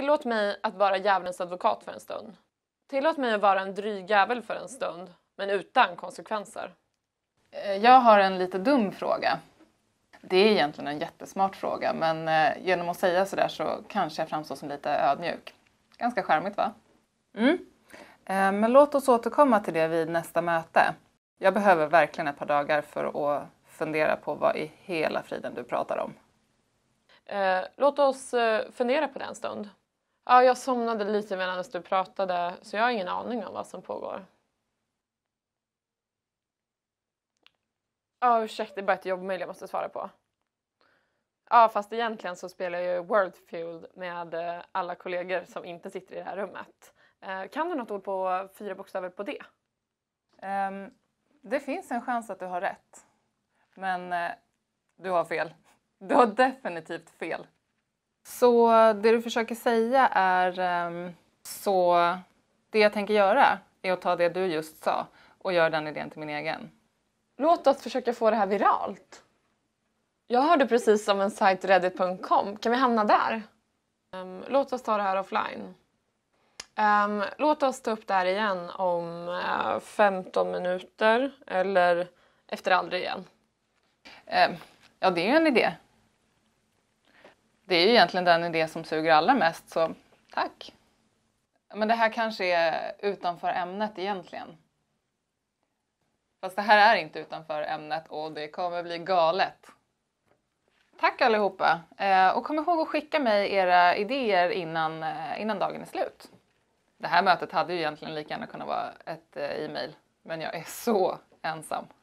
Tillåt mig att vara djävulens advokat för en stund. Tillåt mig att vara en dryg jävel för en stund, men utan konsekvenser. Eh, jag har en lite dum fråga. Det är egentligen en jättesmart fråga, men eh, genom att säga sådär så kanske jag framstår som lite ödmjuk. Ganska charmigt va? Mm. Eh, men låt oss återkomma till det vid nästa möte. Jag behöver verkligen ett par dagar för att fundera på vad i hela friden du pratar om. Låt oss fundera på det en stund. Ja, jag somnade lite medan du pratade så jag har ingen aning om vad som pågår. Ja, ursäkta, det är bara ett jobbmejl jag måste svara på. Ja, fast egentligen så spelar jag ju Worldfield med eh, alla kollegor som inte sitter i det här rummet. Eh, kan du något ord på fyra bokstäver på det? Um, det finns en chans att du har rätt. Men uh, du har fel. Du har definitivt fel. Så det du försöker säga är, ehm, så det jag tänker göra är att ta det du just sa och göra den idén till min egen. Låt oss försöka få det här viralt. Jag hörde precis om en sajt, reddit.com. Kan vi hamna där? Um, låt oss ta det här offline. Um, låt oss ta upp det här igen om uh, eh, 15 minuter eller efter aldrig igen. Um, ja, det är ju en idé det är ju egentligen den idé som suger allra mest, så tack! Men det här kanske är utanför ämnet egentligen. Fast det här är inte utanför ämnet och det kommer bli galet. Tack allihopa! Eh, och kom ihåg att skicka mig era idéer innan, eh, innan dagen är slut. Det här mötet hade ju egentligen lika gärna kunnat vara ett eh, e-mail, men jag är så ensam.